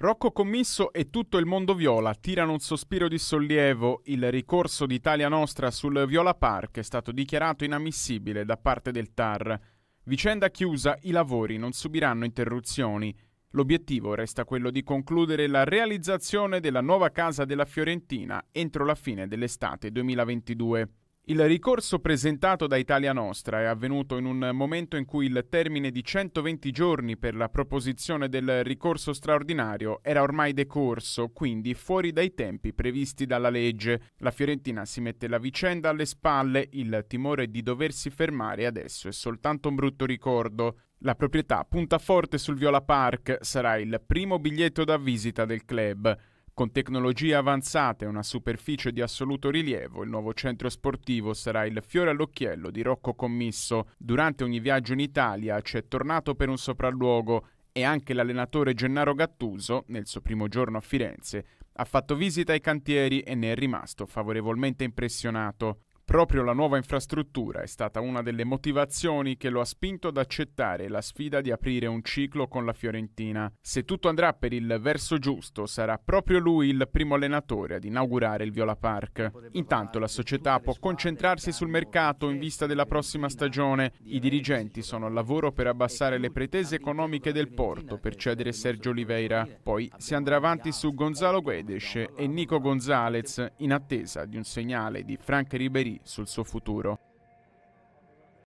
Rocco Commisso e tutto il mondo viola tirano un sospiro di sollievo. Il ricorso d'Italia Nostra sul Viola Park è stato dichiarato inammissibile da parte del TAR. Vicenda chiusa, i lavori non subiranno interruzioni. L'obiettivo resta quello di concludere la realizzazione della nuova casa della Fiorentina entro la fine dell'estate 2022. Il ricorso presentato da Italia Nostra è avvenuto in un momento in cui il termine di 120 giorni per la proposizione del ricorso straordinario era ormai decorso, quindi fuori dai tempi previsti dalla legge. La Fiorentina si mette la vicenda alle spalle, il timore di doversi fermare adesso è soltanto un brutto ricordo. La proprietà punta forte sul Viola Park, sarà il primo biglietto da visita del club. Con tecnologie avanzate e una superficie di assoluto rilievo, il nuovo centro sportivo sarà il fiore all'occhiello di Rocco Commisso. Durante ogni viaggio in Italia ci è tornato per un sopralluogo e anche l'allenatore Gennaro Gattuso, nel suo primo giorno a Firenze, ha fatto visita ai cantieri e ne è rimasto favorevolmente impressionato. Proprio la nuova infrastruttura è stata una delle motivazioni che lo ha spinto ad accettare la sfida di aprire un ciclo con la Fiorentina. Se tutto andrà per il verso giusto, sarà proprio lui il primo allenatore ad inaugurare il Viola Park. Intanto la società può concentrarsi sul mercato in vista della prossima stagione. I dirigenti sono al lavoro per abbassare le pretese economiche del Porto per cedere Sergio Oliveira. Poi si andrà avanti su Gonzalo Guedes e Nico Gonzalez in attesa di un segnale di Frank Ribery sul suo futuro.